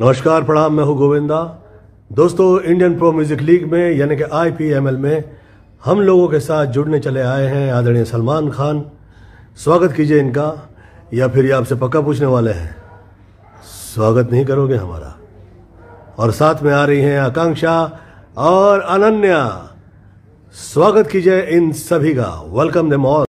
नमस्कार प्रणाम मैं हूं गोविंदा दोस्तों इंडियन प्रो म्यूजिक लीग में यानी कि आईपीएमएल में हम लोगों के साथ जुड़ने चले आए हैं आदरणीय सलमान खान स्वागत कीजिए इनका या फिर ये आपसे पक्का पूछने वाले हैं स्वागत नहीं करोगे हमारा और साथ में आ रही हैं आकांक्षा और अनन्या स्वागत कीजिए इन सभी का वेलकम द मॉल